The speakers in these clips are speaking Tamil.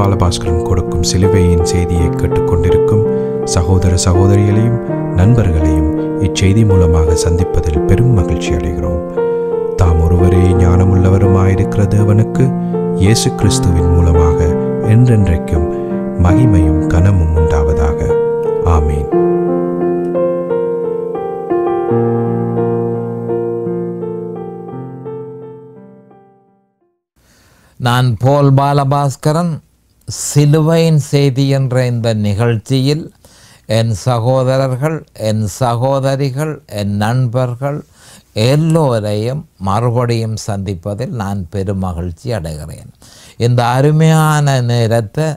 பாலபாஸ்கரன் கொடுக்கும் சிலுவையின் செய்தியை கேட்டுக்கொண்டிருக்கும் சகோதர சகோதரிகளையும் நண்பர்களையும் இச்செய்தி மூலமாக சந்திப்பதில் பெரும் மகிழ்ச்சி அடைகிறோம் தாம் ஒருவரே ஞானமுள்ளவருமாயிருக்கிற தேவனுக்கு இயேசு கிறிஸ்துவின் மூலமாக என்றென்றைக்கும் மகிமையும் கனமும் உண்டாவதாக ஆமீன் நான் போல் பாலபாஸ்கரன் சிலுவையின் செய்தி என்ற இந்த நிகழ்ச்சியில் என் சகோதரர்கள் என் சகோதரிகள் என் நண்பர்கள் எல்லோரையும் மறுபடியும் சந்திப்பதில் நான் பெருமகிழ்ச்சி அடைகிறேன் இந்த அருமையான நேரத்தை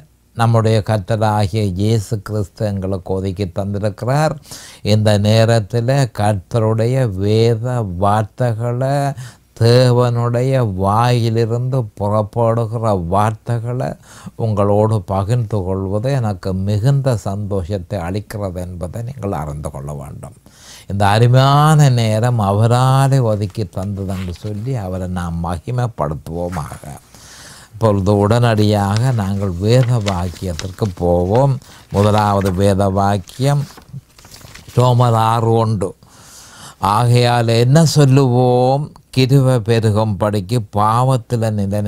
நம்முடைய கர்த்தராகிய இயேசு கிறிஸ்து எங்களுக்கு ஒதுக்கி தந்திருக்கிறார் இந்த நேரத்தில் கர்த்தருடைய வேத வார்த்தைகளை தேவனுடைய வாயிலிருந்து புறப்படுகிற வார்த்தைகளை உங்களோடு பகிர்ந்து கொள்வது எனக்கு மிகுந்த சந்தோஷத்தை அளிக்கிறது என்பதை நீங்கள் அறிந்து கொள்ள வேண்டும் இந்த அருமையான நேரம் அவராலே ஒதுக்கி தந்ததென்று சொல்லி அவரை நாம் மகிமைப்படுத்துவோமாக இப்பொழுது உடனடியாக நாங்கள் வேத வாக்கியத்திற்கு போவோம் முதலாவது வேத வாக்கியம் சோமர் ஆறு ஒன்று ஆகையால் என்ன சொல்லுவோம் கிருவ பெருகும்படிக்கு பாவத்தில் நிலநிற்கலாம்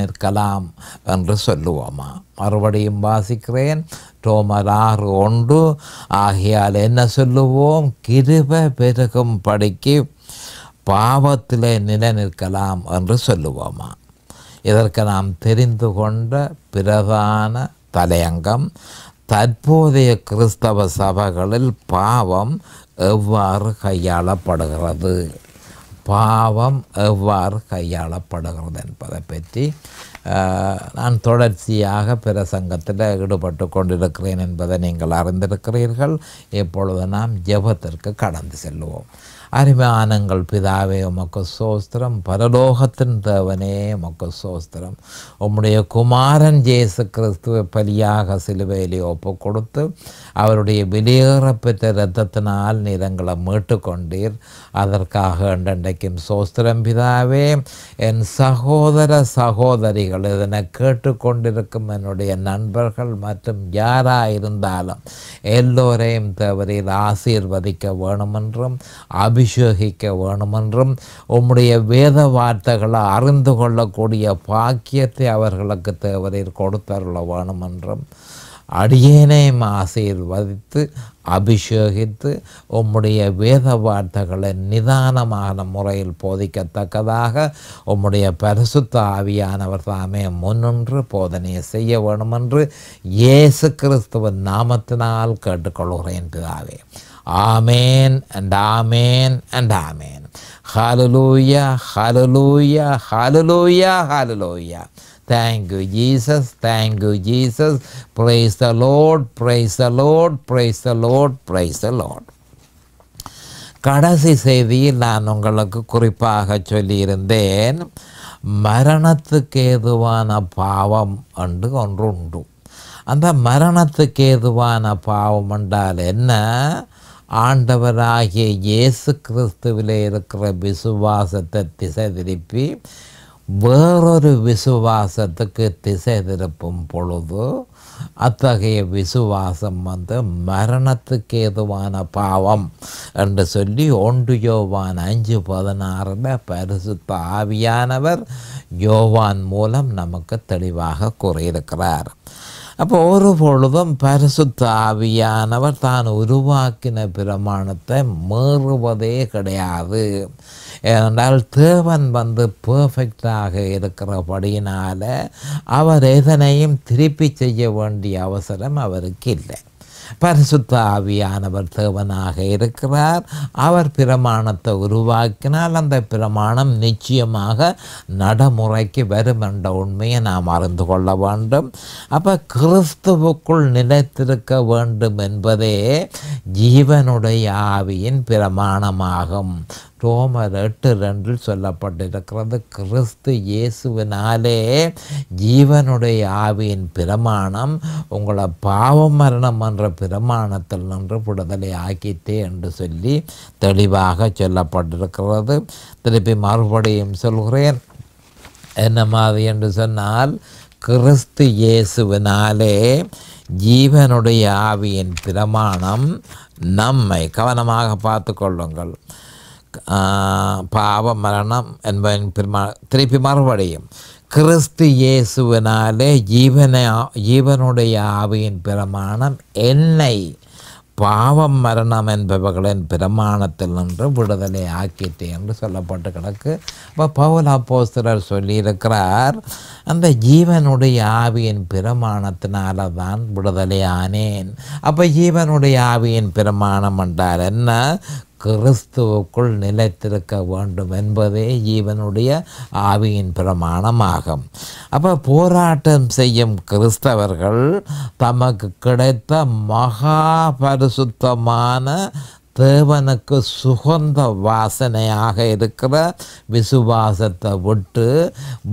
நிற்கலாம் என்று சொல்லுவோமா மறுபடியும் வாசிக்கிறேன் ரோமர் ஆறு ஒன்று ஆகையால் என்ன சொல்லுவோம் கிருப பெருகும்படிக்கு பாவத்தில் நில நிற்கலாம் என்று சொல்லுவோமா இதற்கு நாம் தெரிந்து கொண்ட பிரதான தலையங்கம் தற்போதைய கிறிஸ்தவ சபைகளில் பாவம் எவ்வாறு கையாளப்படுகிறது பாவம் எவ்வாறு கையாளப்படுகிறது என்பதை பற்றி நான் தொடர்ச்சியாக பிரசங்கத்தில் ஈடுபட்டு கொண்டிருக்கிறேன் என்பதை நீங்கள் அறிந்திருக்கிறீர்கள் இப்பொழுது நாம் ஜெபத்திற்கு கடந்து செல்லுவோம் அறிவானங்கள் பிதாவே உமக்கு சோஸ்திரம் பரலோகத்தின் தேவனே உமக்கு சோஸ்திரம் உம்முடைய குமாரன் ஜேசு கிறிஸ்துவ பலியாக சிலுவையிலே ஒப்பு கொடுத்து அவருடைய வெளியேறப்பெற்ற இரத்தத்தினால் நிறங்களை மீட்டு கொண்டீர் அதற்காக என்றைக்கும் சோஸ்திரம் பிதாவே என் சகோதர சகோதரிகள் இதனை கேட்டுக்கொண்டிருக்கும் என்னுடைய நண்பர்கள் மற்றும் யாராக எல்லோரையும் தவறில் ஆசீர்வதிக்க வேணுமென்றும் அபி அபிஷேகிக்க வேணுமென்றும் உம்முடைய வேத வார்த்தைகளை அறிந்து கொள்ளக்கூடிய பாக்கியத்தை அவர்களுக்கு தேவதை கொடுத்தருள அடியேனே மாசையில் ஆசீர்வதித்து அபிஷேகித்து உம்முடைய வேத வார்த்தைகளை நிதானமான முறையில் போதிக்கத்தக்கதாக உம்முடைய பரிசுத்த ஆவியானவர் தாமே முன்னின்று போதனையை செய்ய வேணுமென்று இயேசு கிறிஸ்துவ நாமத்தினால் கேட்டுக்கொள்கிறேன் பிதாவே amen and amen and amen hallelujah hallelujah hallelujah hallelujah thank you Jesus thank you Jesus praise the lord praise the lord praise the lord praise the lord கடைசி செய்தியில் நான் உங்களுக்கு குறிப்பாக சொல்லியிருந்தேன் மரணத்துக்கு ஏதுவான பாவம் என்று ஒன்று உண்டு அந்த மரணத்துக்கு ஏதுவான பாவம் என்றால் என்ன ஆண்டவராகிய இயேசு கிறிஸ்துவில் இருக்கிற விசுவாசத்தை திசை திருப்பி வேறொரு விசுவாசத்துக்கு திசை திருப்பும் பொழுது அத்தகைய விசுவாசம் வந்து மரணத்துக்கு ஏதுவான பாவம் என்று சொல்லி ஒன்று யோவான் அஞ்சு பதினாறில் பரிசுத்த ஆவியானவர் யோவான் மூலம் நமக்கு தெளிவாக கூறியிருக்கிறார் அப்போ ஒரு பொழுதும் பரிசுத்த ஆவியானவர் தான் உருவாக்கின பிரமாணத்தை மீறுவதே கிடையாது ஏனென்றால் தேவன் வந்து பர்ஃபெக்டாக இருக்கிறபடியினால் அவர் எதனையும் திருப்பி செய்ய வேண்டிய அவசரம் அவருக்கு இல்லை பரிசுத்த ஆவியானவர் தேவனாக இருக்கிறார் அவர் பிரமாணத்தை உருவாக்கினால் அந்த பிரமாணம் நிச்சயமாக நடைமுறைக்கு வரும் என்ற உண்மையை நாம் அறிந்து கொள்ள வேண்டும் அப்போ கிறிஸ்துவுக்குள் நிலைத்திருக்க வேண்டும் என்பதே ஜீவனுடைய ஆவியின் பிரமாணமாகும் ரோமர் எட்டு ரெண்டில் சொல்லப்பட்டிருக்கிறது கிறிஸ்து இயேசுவினாலே ஜீவனுடைய ஆவியின் பிரமாணம் உங்களை பாவ மரணம் என்ற பிரமாணத்தில் நின்று விடுதலை ஆக்கிட்டே என்று சொல்லி தெளிவாக சொல்லப்பட்டிருக்கிறது திருப்பி மறுபடியும் சொல்கிறேன் என்ன மாதிரி என்று சொன்னால் கிறிஸ்து இயேசுவினாலே ஜீவனுடைய ஆவியின் பிரமாணம் நம்மை கவனமாக பார்த்து கொள்ளுங்கள் பாவ மரணம் എന്നതിന് പിന്മാ திருப்பி மறுபடியும் கிறிஸ்து இயேசுவினாலே ஜீவனை ஜீவனுடைய ஆவியின் பிரமாணம் என்னை பாவம் மரணம் என்பவர்களின் பிரமாணத்தில் நின்று விடுதலை ஆக்கிட்டு என்று சொல்லப்பட்டு கிடக்கு இப்போ பவுல் அப்போஸ்தரர் சொல்லியிருக்கிறார் அந்த ஜீவனுடைய ஆவியின் பிரமாணத்தினால தான் விடுதலை ஆனேன் அப்போ ஜீவனுடைய ஆவியின் பிரமாணம் என்றால் என்ன கிறிஸ்துவுக்குள் நிலைத்திருக்க வேண்டும் என்பதே ஜீவனுடைய ஆவியின் பிரமாணமாகும் அப்போ போராட்டம் செய்யும் கிறிஸ்தவர்கள் தமக்கு கிடைத்த மகா பரிசுத்தமான தேவனுக்கு சுகந்த வாசனையாக இருக்கிற விசுவாசத்தை விட்டு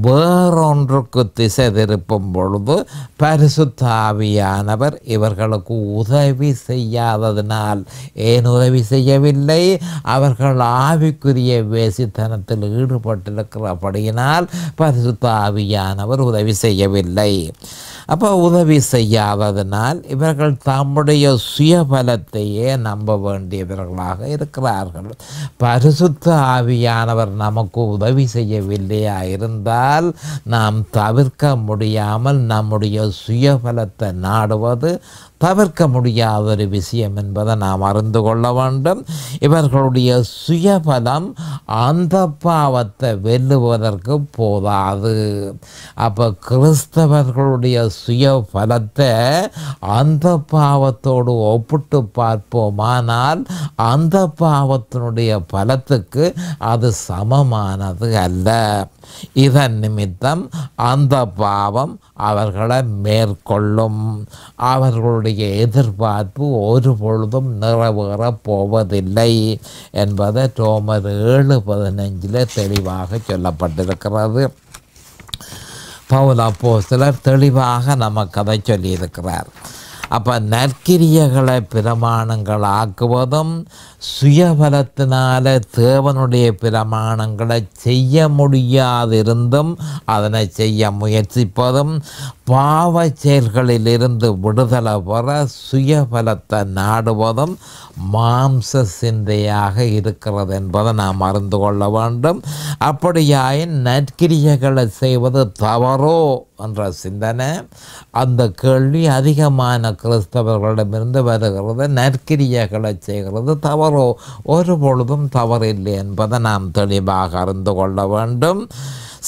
வேறொன்றுக்கு திசை திருப்பும் பொழுது பரிசுத்தாவியானவர் இவர்களுக்கு உதவி செய்யாததினால் ஏன் உதவி செய்யவில்லை அவர்கள் ஆவிக்குரிய வேசித்தனத்தில் ஈடுபட்டிருக்கிறபடியினால் பரிசுத்தாவியானவர் உதவி செய்யவில்லை அப்போ உதவி செய்யாததினால் இவர்கள் தம்முடைய சுயபலத்தையே நம்ப வேண்டியவர்களாக இருக்கிறார்கள் பரிசுத்த ஆவியானவர் நமக்கு உதவி செய்யவில்லையா இருந்தால் நாம் தவிர்க்க முடியாமல் நம்முடைய சுயபலத்தை நாடுவது தவிர்க்க முடியாத ஒரு விஷயம் என்பதை நாம் அறிந்து கொள்ள வேண்டும் இவர்களுடைய சுயபலம் அந்த பாவத்தை வெல்லுவதற்கு போதாது அப்போ கிறிஸ்தவர்களுடைய சுயபலத்தை அந்த பாவத்தோடு ஒப்பிட்டு பார்ப்போமானால் அந்த பாவத்தினுடைய பலத்துக்கு அது சமமானது அல்ல இதன் நிமித்தம் அந்த பாவம் அவர்களை மேற்கொள்ளும் அவர்களுடைய உங்களுடைய எதிர்பார்ப்பு ஒரு பொழுதும் நிறைவேறப் போவதில்லை என்பதை ரோமர் ஏழு பதினஞ்சில் தெளிவாக சொல்லப்பட்டிருக்கிறது பவுல் அப்போ சிலர் தெளிவாக நமக்கு அதை சொல்லியிருக்கிறார் அப்போ நற்கிரியகளை பிரமாணங்கள் ஆக்குவதும் சுயபலத்தினால் தேவனுடைய பிரமாணங்களை செய்ய முடியாதிருந்தும் அதனை செய்ய முயற்சிப்பதும் பாவ செயல்களிலிருந்து விடுதலை பெற சுயபலத்தை நாடுவதும் மாம்ச சிந்தையாக இருக்கிறது என்பதை நாம் அறிந்து கொள்ள வேண்டும் அப்படியாயின் நற்கிரியகளை செய்வது தவறோ என்ற சிந்தனை அந்த கேள்வி அதிகமான கிறிஸ்தவர்களிடமிருந்து வருகிறது நற்கிரியகளை செய்கிறது தவறு தவறோ ஒரு பொழுதும் தவறில்லை என்பதை நாம் தெளிவாக அறிந்து கொள்ள வேண்டும்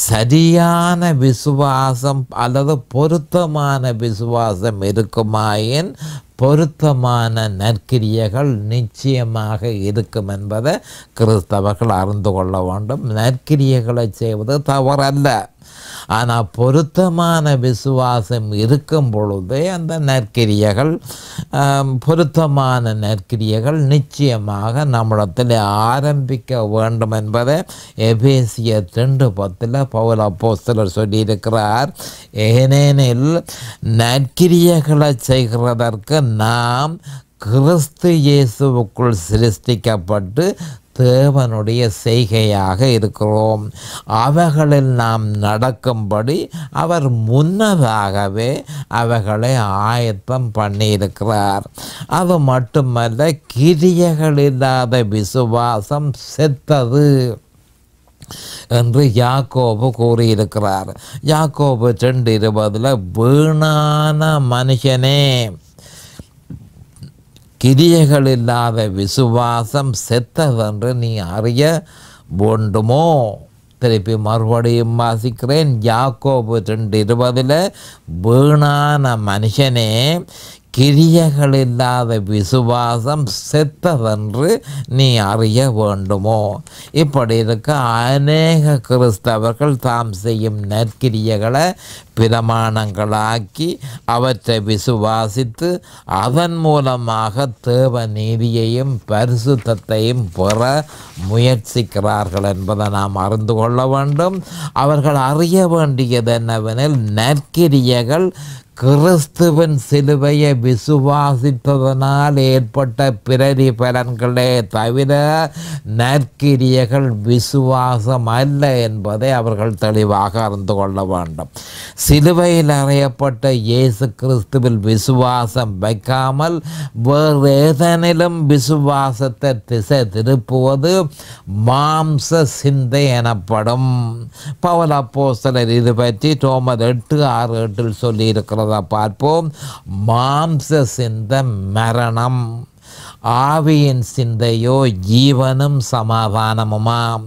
சரியான விசுவாசம் அல்லது பொருத்தமான விசுவாசம் இருக்குமாயின் பொருத்தமான நற்கிரியைகள் நிச்சயமாக இருக்கும் என்பதை கிறிஸ்தவர்கள் அறிந்து கொள்ள வேண்டும் நற்கிரியைகளை செய்வது தவறல்ல ஆனால் பொருத்தமான விசுவாசம் இருக்கும் பொழுது அந்த நற்கிரியைகள் பொருத்தமான நற்கிரியைகள் நிச்சயமாக நம்மிடத்தில் ஆரம்பிக்க வேண்டும் என்பதை எபேசிய திண்டு பத்தில் பவுல சிலர் சொல்லியிருக்கிறார் ஏனெனில் நற்கிரியைகளை செய்கிறதற்கு நாம் கிறிஸ்து இயேசுவுக்குள் சிருஷ்டிக்கப்பட்டு தேவனுடைய செய்கையாக இருக்கிறோம் அவைகளில் நாம் நடக்கும்படி அவர் முன்னதாகவே அவைகளை ஆயத்தம் பண்ணியிருக்கிறார் அது மட்டுமல்ல கிரியைகள் இல்லாத விசுவாசம் செத்தது என்று யாக்கோபு கூறியிருக்கிறார் யாக்கோபு ரெண்டு இருபதில் வீணான மனுஷனே கிரியைகள் இல்லாத விசுவாசம் செத்ததென்று நீ அறிய வேண்டுமோ திருப்பி மறுபடியும் வாசிக்கிறேன் யாக்கோபு ரெண்டு இருபதில் வீணான மனுஷனே கிரியைகள் இல்லாத விசுவாசம் செத்ததென்று நீ அறிய வேண்டுமோ இப்படி இருக்க அநேக கிறிஸ்தவர்கள் தாம் செய்யும் நற்கிரியைகளை பிரமாணங்களாக்கி அவற்றை விசுவாசித்து அதன் மூலமாக தேவ நீதியையும் பரிசுத்தையும் பெற முயற்சிக்கிறார்கள் என்பதை நாம் அறிந்து கொள்ள வேண்டும் அவர்கள் அறிய வேண்டியது என்னவெனில் நற்கிரியைகள் கிறிஸ்துவின் சிலுவையை விசுவாசித்ததனால் ஏற்பட்ட பிரதி பலன்களே தவிர நற்கிரியர்கள் விசுவாசம் அல்ல என்பதை அவர்கள் தெளிவாக அறிந்து கொள்ள வேண்டும் சிலுவையில் அறையப்பட்ட இயேசு கிறிஸ்துவில் விசுவாசம் வைக்காமல் வேறு ஏதனிலும் விசுவாசத்தை திசை திருப்புவது மாம்ச சிந்தை எனப்படும் பவல் சிலர் இது பற்றி டோமர் எட்டு ஆறு எட்டில் சொல்லியிருக்கிறார் போகிறத பார்ப்போம் மாம்ச சிந்த மரணம் ஆவியின் சிந்தையோ ஜீவனும் சமாதானமுமாம்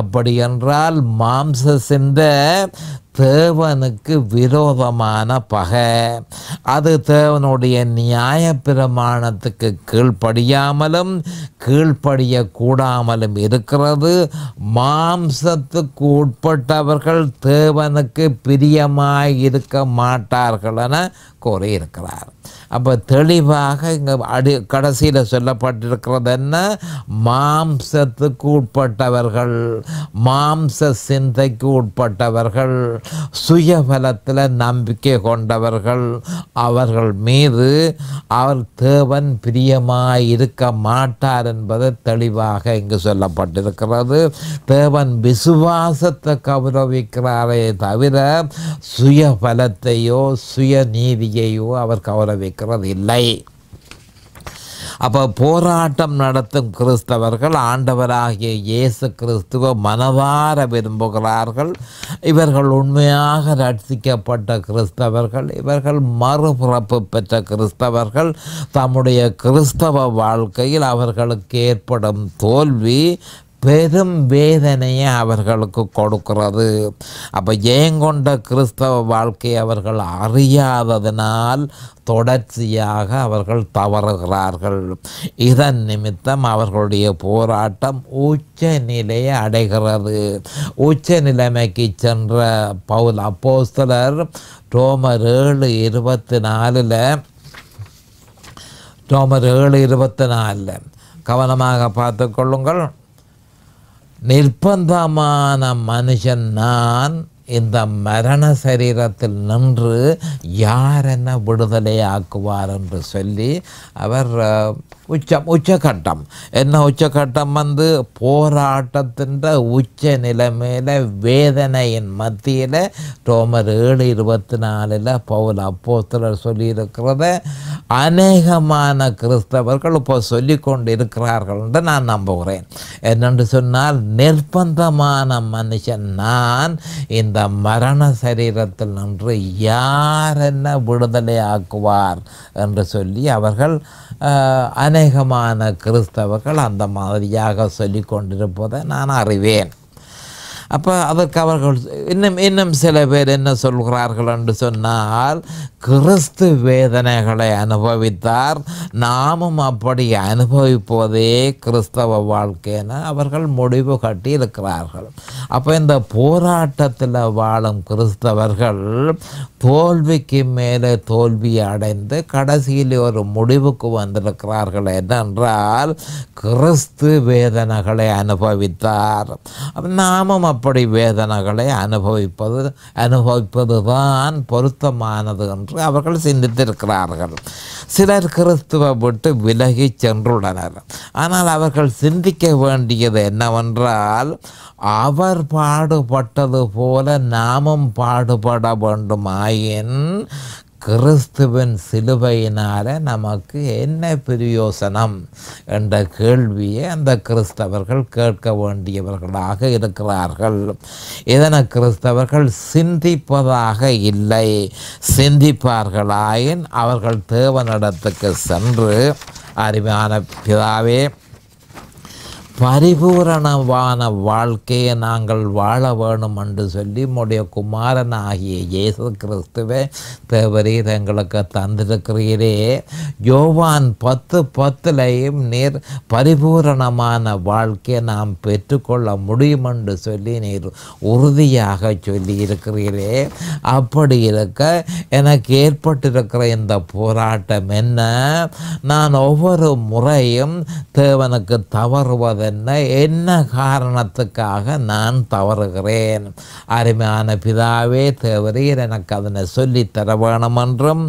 அப்படி என்றால் மாம்ச சிந்த தேவனுக்கு விரோதமான பகை அது தேவனுடைய நியாய பிரமாணத்துக்கு கீழ்ப்படியாமலும் கீழ்ப்படியக்கூடாமலும் இருக்கிறது மாம்சத்துக்கு உட்பட்டவர்கள் தேவனுக்கு பிரியமாய் இருக்க மாட்டார்கள் என கூறியிருக்கிறார் அப்போ தெளிவாக இங்கே அடி கடைசியில் சொல்லப்பட்டிருக்கிறது என்ன மாம்சத்துக்கு உட்பட்டவர்கள் மாம்ச சிந்தைக்கு உட்பட்டவர்கள் சுயபலத்தில் நம்பிக்கை கொண்டவர்கள் அவர்கள் மீது அவர் தேவன் பிரியமாக இருக்க மாட்டார் என்பது தெளிவாக இங்கு சொல்லப்பட்டிருக்கிறது தேவன் விசுவாசத்தை கௌரவிக்கிறாரே தவிர சுயபலத்தையோ சுயநீதியையோ அவர் கௌரவிக்கிறது இல்லை அப்போ போராட்டம் நடத்தும் கிறிஸ்தவர்கள் ஆண்டவராகிய இயேசு கிறிஸ்துவ மனவார விரும்புகிறார்கள் இவர்கள் உண்மையாக ரட்சிக்கப்பட்ட கிறிஸ்தவர்கள் இவர்கள் மறுபிறப்பு பெற்ற கிறிஸ்தவர்கள் தம்முடைய கிறிஸ்தவ வாழ்க்கையில் அவர்களுக்கு ஏற்படும் தோல்வி பெரும் வேதனையை அவர்களுக்கு கொடுக்கிறது அப்போ ஜெயங்கொண்ட கிறிஸ்தவ வாழ்க்கையை அவர்கள் அறியாததினால் தொடர்ச்சியாக அவர்கள் தவறுகிறார்கள் இதன் நிமித்தம் அவர்களுடைய போராட்டம் உச்ச நிலையை அடைகிறது உச்ச நிலைமைக்கு சென்ற பவுல் அப்போஸ்தலர் ரோமர் ஏழு இருபத்தி நாலில் ரோமர் ஏழு இருபத்தி நாலில் கவனமாக பார்த்து கொள்ளுங்கள் நிர்பந்தமான மனுஷன் நான் இந்த மரண சரீரத்தில் நின்று யார் என்ன விடுதலை ஆக்குவார் என்று சொல்லி அவர் உச்சம் உச்சகட்டம் என்ன உச்சகட்டம் வந்து போராட்டத்தின் உச்ச நிலைமையில் வேதனையின் மத்தியில் ரோமர் ஏழு இருபத்தி நாலில் பவுல் அப்போஸ்தலர் சொல்லியிருக்கிறத அநேகமான கிறிஸ்தவர்கள் இப்போ சொல்லி கொண்டு இருக்கிறார்கள் என்று நான் நம்புகிறேன் என்னென்று சொன்னால் நிர்பந்தமான மனுஷன் நான் இந்த மரண சரீரத்தில் நின்று யார் என்ன விடுதலை ஆக்குவார் என்று சொல்லி அவர்கள் அநேகமான கிறிஸ்தவர்கள் அந்த மாதிரியாக சொல்லி கொண்டிருப்பதை நான் அறிவேன் அப்போ அதற்கு அவர்கள் இன்னும் இன்னும் சில பேர் என்ன சொல்கிறார்கள் என்று சொன்னால் கிறிஸ்து வேதனைகளை அனுபவித்தார் நாமும் அப்படி அனுபவிப்பதே கிறிஸ்தவ வாழ்க்கை அவர்கள் முடிவு கட்டி இருக்கிறார்கள் அப்போ இந்த போராட்டத்தில் வாழும் கிறிஸ்தவர்கள் தோல்விக்கு மேலே தோல்வி அடைந்து கடைசியில் ஒரு முடிவுக்கு வந்திருக்கிறார்கள் என்னென்றால் கிறிஸ்து வேதனைகளை அனுபவித்தார் நாமும் அப்படி வேதனைகளை அனுபவிப்பது அனுபவிப்பது தான் பொருத்தமானது என்று அவர்கள் சிந்தித்திருக்கிறார்கள் சிலர் கிறிஸ்துவ விட்டு விலகி சென்றுள்ளனர் ஆனால் அவர்கள் சிந்திக்க வேண்டியது என்னவென்றால் அவர் பாடுபட்டது போல நாமும் பாடுபட வேண்டுமாயின் கிறிஸ்துவின் சிலுவையினால் நமக்கு என்ன பிரயோசனம் என்ற கேள்வியை அந்த கிறிஸ்தவர்கள் கேட்க வேண்டியவர்களாக இருக்கிறார்கள் இதனை கிறிஸ்தவர்கள் சிந்திப்பதாக இல்லை சிந்திப்பார்களாயின் அவர்கள் தேவனிடத்துக்கு சென்று அறிவான பிதாவே பரிபூரணமான வாழ்க்கையை நாங்கள் வாழ வேணும் என்று சொல்லி உடைய குமாரன் ஆகிய இயேசு கிறிஸ்துவே தேவரீர் எங்களுக்கு தந்திருக்கிறீரே யோவான் பத்து பத்துலையும் நீர் பரிபூரணமான வாழ்க்கையை நாம் பெற்றுக்கொள்ள முடியும் என்று சொல்லி நீர் உறுதியாக சொல்லி இருக்கிறீரே அப்படி இருக்க எனக்கு ஏற்பட்டிருக்கிற இந்த போராட்டம் என்ன நான் ஒவ்வொரு முறையும் தேவனுக்கு தவறுவது என்ன என்ன காரணத்துக்காக நான் தவறுகிறேன் அருமையான பிதாவே தேவரீர் எனக்கு அதனை சொல்லித்தர வேணுமென்றும்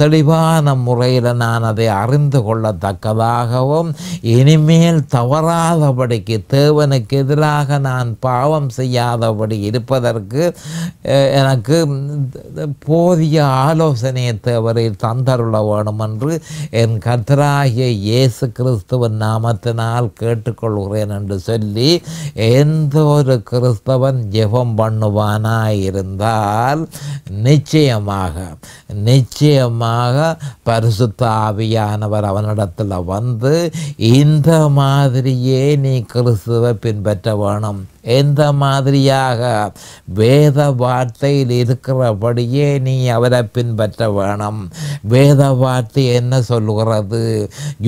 தெளிவான முறையில் நான் அதை அறிந்து கொள்ளத்தக்கதாகவும் இனிமேல் தவறாதபடிக்கு தேவனுக்கு எதிராக நான் பாவம் செய்யாதபடி இருப்பதற்கு எனக்கு போதிய ஆலோசனையை தேவரில் தந்தருள வேணும் என்று என் கத்தராகிய இயேசு கிறிஸ்துவன் நாமத்தினால் நாள் கேட்டுக்கொள்கிறேன் என்று சொல்லி எந்த ஒரு கிறிஸ்தவன் ஜெபம் பண்ணுவானாயிருந்தால் நிச்சயமாக நிச்சயமாக பரிசுத்த ஆவியானவர் அவனிடத்தில் வந்து இந்த மாதிரியே நீ கிறிஸ்துவை பின்பற்ற வேணும் எந்த மாதிரியாக வேத வார்த்தையில் இருக்கிறபடியே நீ அவரை பின்பற்ற வேணும் வேத வார்த்தை என்ன சொல்கிறது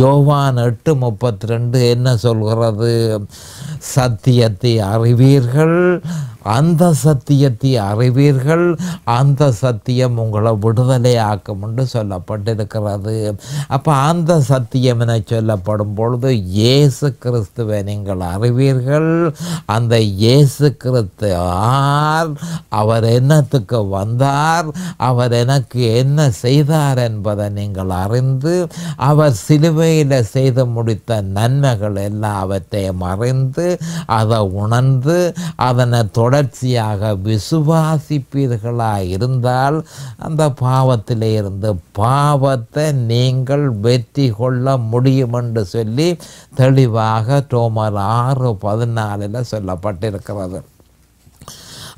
யோவான் எட்டு முப்பத்தி ரெண்டு என்ன சொல்கிறது சத்தியத்தை அறிவீர்கள் அந்த சத்தியத்தை அறிவீர்கள் அந்த சத்தியம் உங்களை ஆக்கும் என்று சொல்லப்பட்டிருக்கிறது அப்போ அந்த சத்தியம் என சொல்லப்படும் பொழுது இயேசு கிறிஸ்துவை நீங்கள் அறிவீர்கள் அந்த இயேசு கிறிஸ்து ஆர் அவர் என்னத்துக்கு வந்தார் அவர் எனக்கு என்ன செய்தார் என்பதை நீங்கள் அறிந்து அவர் சிலுவையில் செய்து முடித்த நன்மைகள் எல்லாவற்றையும் அறிந்து அதை உணர்ந்து அதனை தொடர்ச்சியாக விசுவாசிப்பீர்களாக இருந்தால் அந்த பாவத்திலே இருந்து பாவத்தை நீங்கள் வெற்றி கொள்ள முடியும் என்று சொல்லி தெளிவாக டோமர் ஆறு பதினாலில் சொல்லப்பட்டிருக்கிறது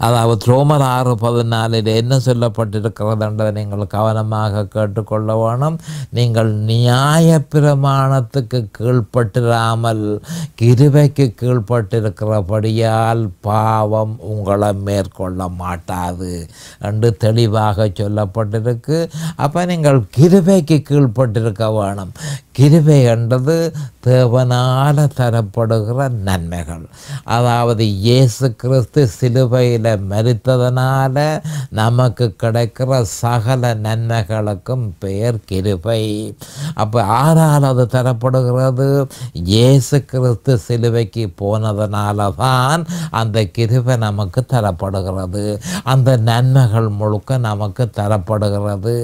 அதாவது ரோமர் ஆறு பதினாலில் என்ன சொல்லப்பட்டிருக்கிறது என்றதை நீங்கள் கவனமாக கேட்டுக்கொள்ள வேணும் நீங்கள் நியாய பிரமாணத்துக்கு கீழ்ப்பட்டிராமல் கிருவைக்கு கீழ்பட்டிருக்கிறபடியால் பாவம் உங்களை மேற்கொள்ள மாட்டாது என்று தெளிவாக சொல்லப்பட்டிருக்கு அப்போ நீங்கள் கிருவைக்கு கீழ்பட்டிருக்க வேணும் கிருபை என்றது தேவனால் தரப்படுகிற நன்மைகள் அதாவது இயேசு கிறிஸ்து சிலுவையில் மறித்ததனால் நமக்கு கிடைக்கிற சகல நன்மைகளுக்கும் பெயர் கிருபை அப்போ ஆறால் அது தரப்படுகிறது இயேசு கிறிஸ்து சிலுவைக்கு போனதுனால தான் அந்த கிருபை நமக்கு தரப்படுகிறது அந்த நன்மைகள் முழுக்க நமக்கு தரப்படுகிறது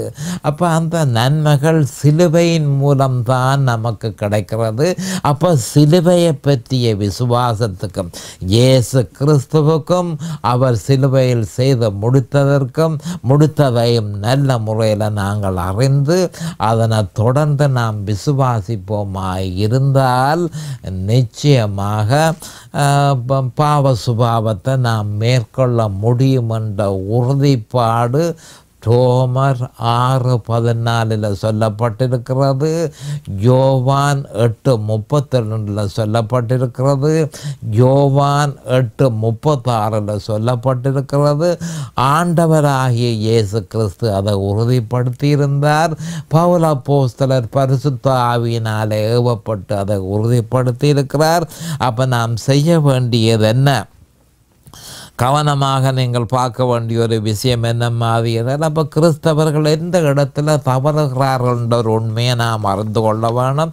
அப்போ அந்த நன்மைகள் சிலுவையின் மூலம்தான் தான் நமக்கு கிடைக்கிறது அப்போ சிலுவையை பற்றிய விசுவாசத்துக்கும் இயேசு கிறிஸ்துவுக்கும் அவர் சிலுவையில் செய்து முடித்ததற்கும் முடித்ததையும் நல்ல முறையில் நாங்கள் அறிந்து அதனை தொடர்ந்து நாம் விசுவாசிப்போமாய் இருந்தால் நிச்சயமாக பாவ சுபாவத்தை நாம் மேற்கொள்ள முடியும் என்ற உறுதிப்பாடு தோமர் ஆறு பதினாலில் சொல்லப்பட்டிருக்கிறது ஜோவான் எட்டு முப்பத்தி ரெண்டில் சொல்லப்பட்டிருக்கிறது ஜோவான் எட்டு முப்பத்தாறில் சொல்லப்பட்டிருக்கிறது ஆண்டவராகிய இயேசு கிறிஸ்து அதை உறுதிப்படுத்தியிருந்தார் பவுல போஸ்தலர் பரிசுத்த ஆவியினாலே ஏவப்பட்டு அதை உறுதிப்படுத்தியிருக்கிறார் அப்போ நாம் செய்ய வேண்டியது என்ன கவனமாக நீங்கள் பார்க்க வேண்டிய ஒரு விஷயம் என்ன மாதிரி அப்போ கிறிஸ்தவர்கள் எந்த இடத்துல தவறுகிறார்கள் என்ற உண்மையை நாம் அறிந்து கொள்ள வேணும்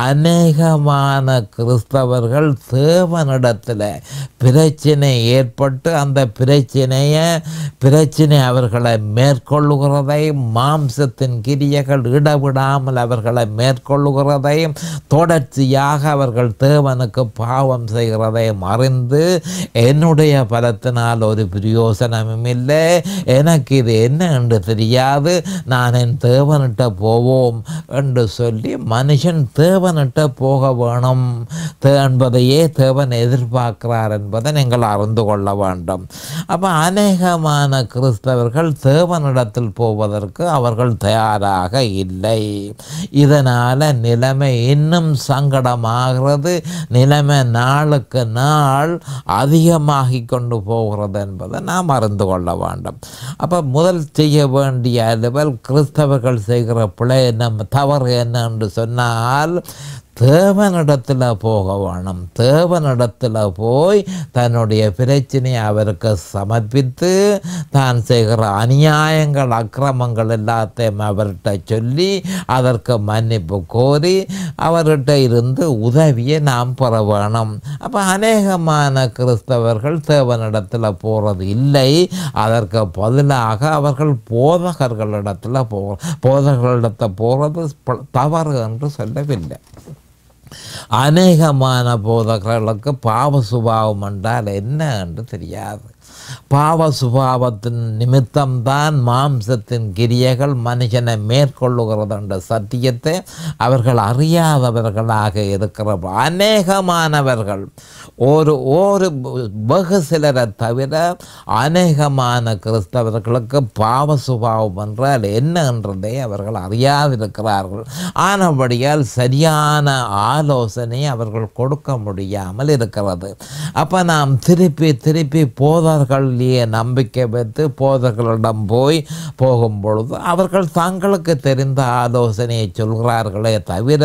அநேகமான கிறிஸ்தவர்கள் தேவனிடத்தில் பிரச்சனை ஏற்பட்டு அந்த பிரச்சனையை பிரச்சனை அவர்களை மேற்கொள்ளுகிறதையும் மாம்சத்தின் கிரியைகள் இடவிடாமல் அவர்களை மேற்கொள்ளுகிறதையும் தொடர்ச்சியாக அவர்கள் தேவனுக்கு பாவம் செய்கிறதையும் அறிந்து என்னுடைய பலத்தை நாள் ஒரு பிரயோசனமும் இல்லை எனக்கு இது என்ன என்று தெரியாது நான் என் தேவனிட்ட போவோம் என்று சொல்லி மனுஷன் தேவனிட்ட போக வேணும் என்பதையே தேவன் எதிர்பார்க்கிறார் என்பதை நீங்கள் அறிந்து கொள்ள வேண்டும் அப்போ அநேகமான கிறிஸ்தவர்கள் தேவனிடத்தில் போவதற்கு அவர்கள் தயாராக இல்லை இதனால் நிலைமை இன்னும் சங்கடமாகிறது நிலைமை நாளுக்கு நாள் அதிகமாகி கொண்டு போகிறது என்பதை நாம் அறிந்து கொள்ள வேண்டும் அப்போ முதல் செய்ய வேண்டிய அலுவல் கிறிஸ்தவர்கள் செய்கிற பிழை என்ன தவறு என்ன என்று சொன்னால் தேவனிடத்தில் போக வேணும் தேவனிடத்தில் போய் தன்னுடைய பிரச்சனையை அவருக்கு சமர்ப்பித்து தான் செய்கிற அநியாயங்கள் அக்கிரமங்கள் எல்லாத்தையும் அவர்கிட்ட சொல்லி அதற்கு மன்னிப்பு கோரி அவர்கிட்ட இருந்து உதவியை நாம் பெற வேணும் அப்போ அநேகமான கிறிஸ்தவர்கள் தேவனிடத்தில் போகிறது இல்லை அதற்கு பதிலாக அவர்கள் போதகர்களிடத்தில் போ போதகர்களிடத்தை போகிறது தவறு என்று சொல்லவில்லை அநேகமான போதகர்களுக்கு பாவ சுபாவம் என்றால் என்ன என்று தெரியாது பாவ சுபாவத்தின் நிமித்தம்தான் மாம்சத்தின் கிரியைகள் மனுஷனை மேற்கொள்ளுகிறது என்ற சத்தியத்தை அவர்கள் அறியாதவர்களாக இருக்கிற அநேகமானவர்கள் ஒரு ஒரு வெகு சிலரை தவிர அநேகமான கிறிஸ்தவர்களுக்கு பாவ சுபாவம் என்றால் என்ன என்றதை அவர்கள் அறியாதிருக்கிறார்கள் ஆனபடியால் சரியான ஆலோசனை அவர்கள் கொடுக்க முடியாமல் இருக்கிறது அப்போ நாம் திருப்பி திருப்பி போதார்கள் தள்ளிய நம்பிக்கை வைத்து போதகர்களிடம் போய் போகும் பொழுது அவர்கள் தங்களுக்கு தெரிந்த ஆலோசனையை சொல்கிறார்களே தவிர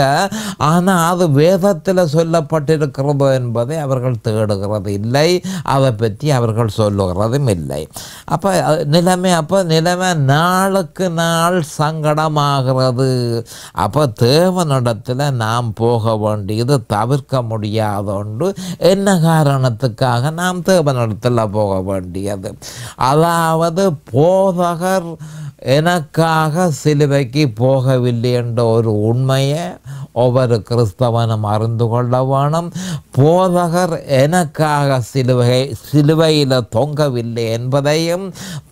ஆனால் அது வேதத்தில் சொல்லப்பட்டிருக்கிறதோ என்பதை அவர்கள் தேடுகிறது இல்லை அதை பற்றி அவர்கள் சொல்லுகிறதும் இல்லை அப்போ நிலைமை அப்போ நிலைமை நாளுக்கு நாள் சங்கடமாகிறது அப்போ தேவனிடத்தில் நாம் போக வேண்டியது தவிர்க்க முடியாதோண்டு என்ன காரணத்துக்காக நாம் தேவனிடத்தில் போக வேண்டும் வேண்டியது அதாவது போதகர் எனக்காக சிலுவைக்கு போகவில்லை என்ற ஒரு உண்மையை ஒவ்வொரு கிறிஸ்தவனும் அறிந்து கொள்ள வேணும் போதகர் எனக்காக சிலுவை சிலுவையில் தொங்கவில்லை என்பதையும்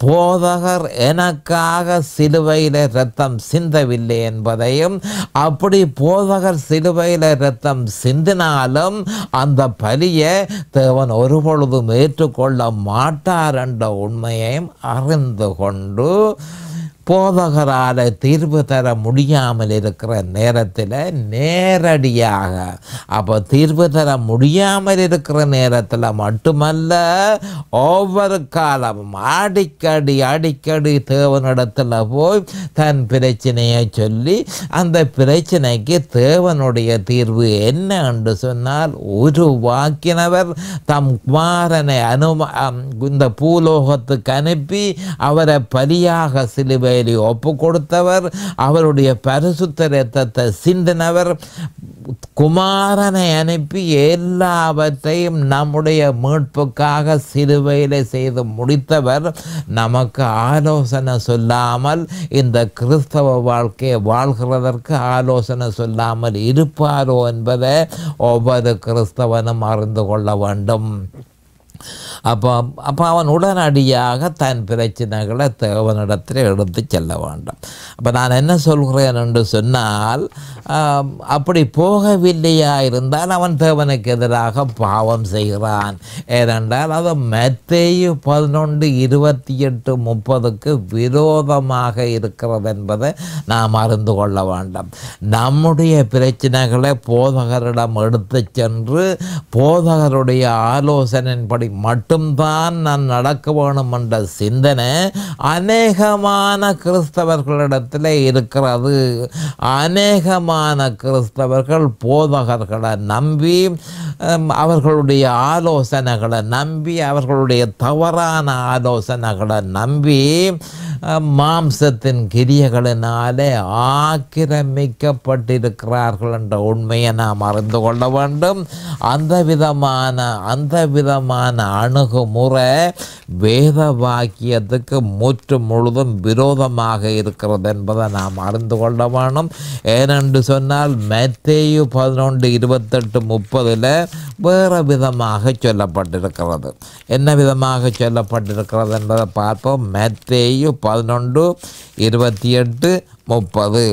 போதகர் எனக்காக சிலுவையில் ரத்தம் சிந்தவில்லை என்பதையும் அப்படி போதகர் சிலுவையில் ரத்தம் சிந்தினாலும் அந்த பலியை தேவன் ஒருபொழுதும் ஏற்றுக்கொள்ள மாட்டார் என்ற உண்மையையும் அறிந்து கொண்டு போதகரால் தீர்வு தர முடியாமல் இருக்கிற நேரத்தில் நேரடியாக அப்போ தீர்வு தர முடியாமல் இருக்கிற நேரத்தில் மட்டுமல்ல ஒவ்வொரு காலமும் அடிக்கடி அடிக்கடி தேவனிடத்தில் போய் தன் பிரச்சனையை சொல்லி அந்த பிரச்சனைக்கு தேவனுடைய தீர்வு என்ன என்று சொன்னால் வாக்கினவர் தம் குமாரனை அனும இந்த பூலோகத்துக்கு அனுப்பி அவரை பலியாக சிலுவை சிலுவையிலே ஒப்பு கொடுத்தவர் அவருடைய பரிசுத்த ரத்தத்தை சிந்தினவர் குமாரனை அனுப்பி எல்லாவற்றையும் நம்முடைய மீட்புக்காக சிறுவையில் செய்து முடித்தவர் நமக்கு ஆலோசனை சொல்லாமல் இந்த கிறிஸ்தவ வாழ்க்கையை வாழ்கிறதற்கு ஆலோசனை சொல்லாமல் இருப்பாரோ என்பதை ஒவ்வொரு கிறிஸ்தவனும் அறிந்து கொள்ள வேண்டும் அப்போ அப்போ அவன் உடனடியாக தன் பிரச்சனைகளை தேவனிடத்தில் எடுத்து செல்ல வேண்டும் அப்போ நான் என்ன சொல்கிறேன் என்று சொன்னால் அப்படி போகவில்லையா இருந்தால் அவன் தேவனுக்கு எதிராக பாவம் செய்கிறான் ஏனென்றால் அது மெத்தேயு பதினொன்று இருபத்தி எட்டு முப்பதுக்கு விரோதமாக இருக்கிறது என்பதை நாம் அறிந்து கொள்ள வேண்டும் நம்முடைய பிரச்சனைகளை போதகரிடம் எடுத்து சென்று போதகருடைய ஆலோசனையின்படி மட்டும்தான் நான் நடக்க வேணும் என்ற சிந்தனை அநேகமான கிறிஸ்தவர்களிடத்தில் இருக்கிறது அநேகமான கிறிஸ்தவர்கள் போதகர்களை நம்பி அவர்களுடைய ஆலோசனைகளை நம்பி அவர்களுடைய தவறான ஆலோசனைகளை நம்பி மாம்சத்தின் கிரியகளினாலே ஆக்கிரமிக்கப்பட்டிருக்கிறார்கள் என்ற உண்மையை நாம் அறிந்து கொள்ள வேண்டும் அந்த விதமான அந்த விதமான அணுகுமுறை வேத வாக்கியத்துக்கு முற்று முழுதும் விரோதமாக இருக்கிறது என்பதை நாம் அறிந்து கொள்ள வேணும் ஏனென்று சொன்னால் மெத்தேயு பதினொன்று இருபத்தெட்டு முப்பதில் வேறு விதமாக சொல்லப்பட்டிருக்கிறது என்ன விதமாக சொல்லப்பட்டிருக்கிறது என்பதை பார்ப்போம் மெத்தேயு பதினொன்று இருபத்தி எட்டு முப்பது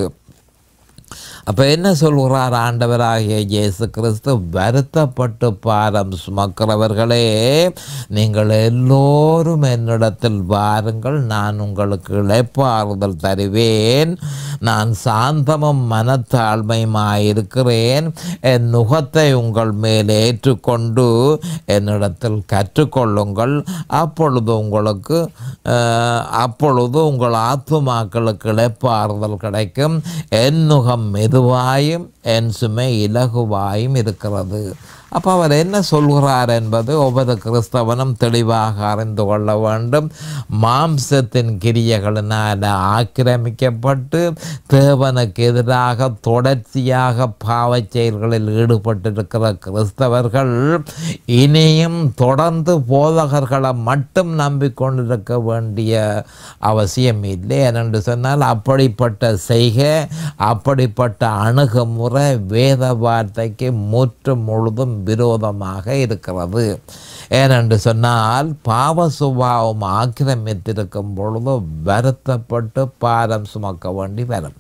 அப்போ என்ன சொல்கிறார் ஆண்டவராகிய இயேசு கிறிஸ்து வருத்தப்பட்டு பாரம் சுமக்கிறவர்களே நீங்கள் எல்லோரும் என்னிடத்தில் வாருங்கள் நான் உங்களுக்கு இழைப்பாறுதல் தருவேன் நான் சாந்தமும் மனத்தாழ்மையுமாயிருக்கிறேன் என் நுகத்தை உங்கள் மேல் ஏற்றுக்கொண்டு என்னிடத்தில் கற்றுக்கொள்ளுங்கள் அப்பொழுது உங்களுக்கு அப்பொழுது உங்கள் ஆத்துமாக்களுக்கு இழைப்பாறுதல் கிடைக்கும் என் நுகம் மெதுவாயும் என் சுமை இலகுவாயும் இருக்கிறது அப்போ அவர் என்ன சொல்கிறார் என்பது ஒவ்வொரு கிறிஸ்தவனும் தெளிவாக அறிந்து கொள்ள வேண்டும் மாம்சத்தின் கிரியைகளினால் ஆக்கிரமிக்கப்பட்டு தேவனுக்கு எதிராக தொடர்ச்சியாக பாவ செயல்களில் ஈடுபட்டிருக்கிற கிறிஸ்தவர்கள் இனியும் தொடர்ந்து போதகர்களை மட்டும் நம்பிக்கொண்டிருக்க வேண்டிய அவசியம் இல்லை ஏனென்று சொன்னால் அப்படிப்பட்ட செய்கை அப்படிப்பட்ட அணுகுமுறை என்ற வேத வார்த்தைக்கு முற்று முழுதும் விரோதமாக இருக்கிறது ஏனென்று சொன்னால் பாவ சுபாவம் ஆக்கிரமித்திருக்கும் பொழுது வருத்தப்பட்டு பாரம் சுமக்க வேண்டி வரும்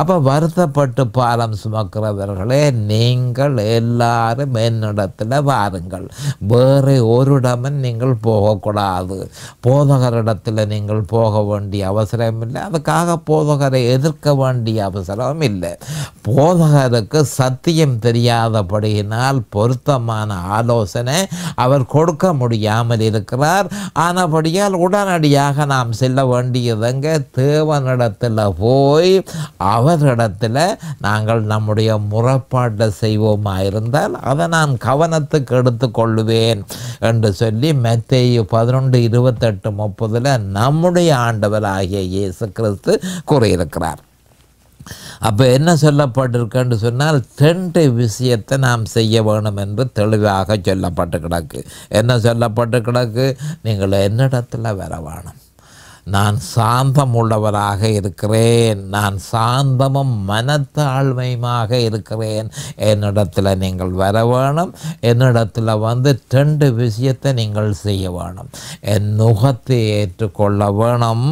அப்போ வருத்தப்பட்டு பாரம் சுமக்கிறவர்களே நீங்கள் எல்லாரும் என்னிடத்தில் வாருங்கள் வேறு ஒரு இடமும் நீங்கள் போகக்கூடாது போதகரிடத்தில் நீங்கள் போக வேண்டிய அவசரம் இல்லை அதுக்காக போதகரை எதிர்க்க வேண்டிய அவசரம் இல்லை போதகருக்கு சத்தியம் தெரியாதபடியினால் பொருத்தமான ஆலோசனை அவர் கொடு கொடுக்க முடியாமல் இருக்கிறார் ஆனபடியால் உடனடியாக நாம் செல்ல வேண்டியதுங்க தேவனிடத்தில் போய் அவரிடத்தில் நாங்கள் நம்முடைய முறைப்பாட்டை செய்வோமா இருந்தால் அதை நான் கவனத்துக்கு எடுத்துக்கொள்வேன் என்று சொல்லி மெத்தேயு பதினொன்று இருபத்தெட்டு முப்பதில் நம்முடைய ஆண்டவராகிய இயேசு கிறிஸ்து கூறியிருக்கிறார் அப்போ என்ன சொல்லப்பட்டிருக்கேன்னு சொன்னால் ரெண்டு விஷயத்தை நாம் செய்ய வேணும் என்று தெளிவாக சொல்லப்பட்டு கிடக்கு என்ன சொல்லப்பட்டு கிடக்கு நீங்கள் என்னிடத்தில் வரவானோம் வேணும் நான் சாந்தம் உள்ளவராக இருக்கிறேன் நான் சாந்தமும் மனத்தாழ்மையுமாக இருக்கிறேன் என்னிடத்தில் நீங்கள் வர வேணும் என்னிடத்தில் வந்து ரெண்டு விஷயத்தை நீங்கள் செய்ய வேணும் என் நுகத்தை ஏற்றுக்கொள்ள வேணும்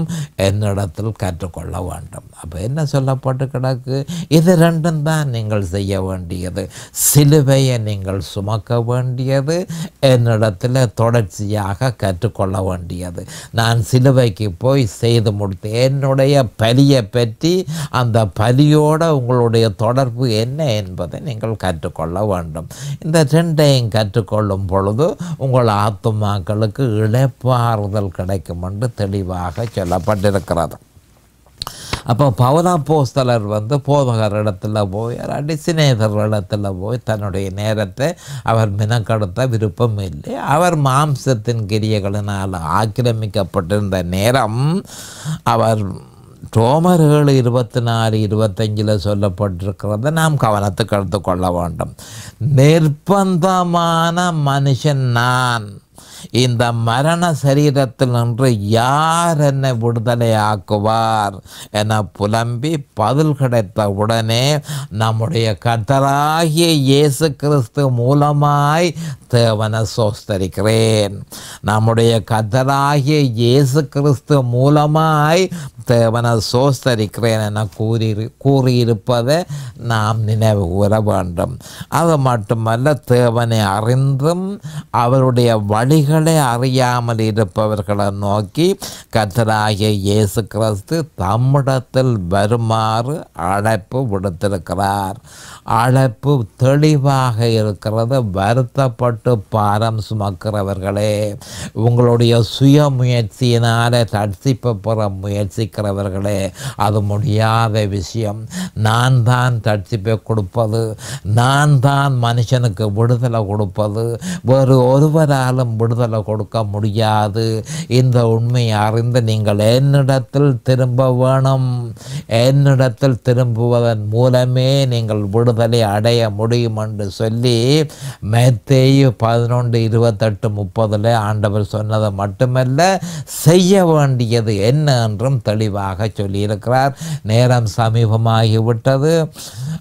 என்னிடத்தில் கற்றுக்கொள்ள வேண்டும் அப்போ என்ன சொல்லப்பட்டு கிடக்கு இது ரெண்டும் தான் நீங்கள் செய்ய வேண்டியது சிலுவையை நீங்கள் சுமக்க வேண்டியது என்னிடத்தில் தொடர்ச்சியாக கற்றுக்கொள்ள வேண்டியது நான் சிலுவைக்கு போய் செய்து முடித்து என்னுடைய பலியை பற்றி அந்த பலியோட உங்களுடைய தொடர்பு என்ன என்பதை நீங்கள் கற்றுக்கொள்ள வேண்டும் இந்த ரெண்டையும் கற்றுக்கொள்ளும் பொழுது உங்கள் ஆத்துமாக்களுக்கு இழப்பாறுதல் கிடைக்கும் என்று தெளிவாக சொல்லப்பட்டிருக்கிறது அப்போ போஸ்தலர் வந்து போதகர் இடத்துல போய் அல்லாட்டி சிநேகர் இடத்துல போய் தன்னுடைய நேரத்தை அவர் மினக்கடுத்த விருப்பம் இல்லை அவர் மாம்சத்தின் கிரியகளினால் ஆக்கிரமிக்கப்பட்டிருந்த நேரம் அவர் ரோமர் இருபத்தி நாலு இருபத்தஞ்சில் சொல்லப்பட்டிருக்கிறத நாம் கவனத்துக்கு எடுத்துக்கொள்ள வேண்டும் நிர்பந்தமான மனுஷன் நான் இந்த மரண சரீரத்தில் நின்று யார் என்னை விடுதலை ஆக்குவார் என புலம்பி பதில் கிடைத்த உடனே நம்முடைய கத்தராகிய இயேசு கிறிஸ்து மூலமாய் தேவனை சோஸ்தரிக்கிறேன் நம்முடைய கத்தராகிய இயேசு கிறிஸ்து மூலமாய் தேவனால் சோஸ்தரிக்கிறேன் என கூறி கூறியிருப்பதை நாம் நினைவு கூற வேண்டும் அது மட்டுமல்ல தேவனை அறிந்தும் அவருடைய வழிகளை அறியாமல் இருப்பவர்களை நோக்கி கத்தராகிய இயேசு கிறிஸ்து தம்மிடத்தில் வருமாறு அழைப்பு விடுத்திருக்கிறார் அழைப்பு தெளிவாக இருக்கிறது வருத்தப்பட்டு பாரம் சுமக்கிறவர்களே உங்களுடைய சுய முயற்சியினால் தட்சிப்பு முயற்சி இருக்கிறவர்களே அது முடியாத விஷயம் நான் தான் தட்சிப்பை கொடுப்பது நான் தான் மனுஷனுக்கு விடுதலை கொடுப்பது வேறு ஒருவராலும் விடுதலை கொடுக்க முடியாது இந்த உண்மையை அறிந்து நீங்கள் என்னிடத்தில் திரும்ப வேணும் என்னிடத்தில் திரும்புவதன் மூலமே நீங்கள் விடுதலை அடைய முடியும் என்று சொல்லி மேத்தேயு பதினொன்று இருபத்தெட்டு முப்பதில் ஆண்டவர் சொன்னதை மட்டுமல்ல செய்ய வேண்டியது என்ன என்றும் தெளி தெளிவாக சொல்லியிருக்கிறார் நேரம் சமீபமாகிவிட்டது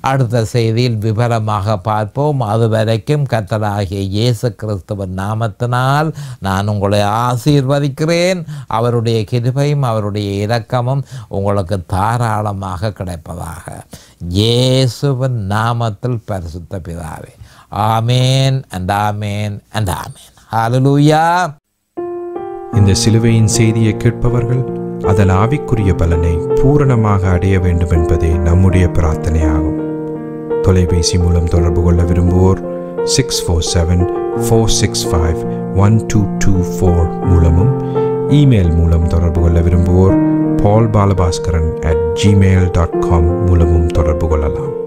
அடுத்த செய்தியில் விபரமாக பார்ப்போம் அதுவரைக்கும் கத்தராகிய இயேசு கிறிஸ்துவன் நாமத்தினால் நான் உங்களை ஆசீர்வதிக்கிறேன் அவருடைய கிருபையும் அவருடைய இரக்கமும் உங்களுக்கு தாராளமாக கிடைப்பதாக இயேசுவின் நாமத்தில் பரிசுத்த பிதாவே amen and amen and amen ஹாலலூயா இந்த சிலுவையின் செய்தியை கேட்பவர்கள் அதன் ஆவிக்குரிய பலனை பூரணமாக அடைய வேண்டும் என்பதே நம்முடைய பிரார்த்தனையாகும் தொலைபேசி மூலம் தொடர்பு கொள்ள விரும்புவோர் six four seven four six five one two two four மூலமும் இமெயில் மூலம் தொடர்பு கொள்ள விரும்புவோர் Paul Balabhaskaran at Gmail dot com மூலமும் தொடர்பு கொள்ளலாம்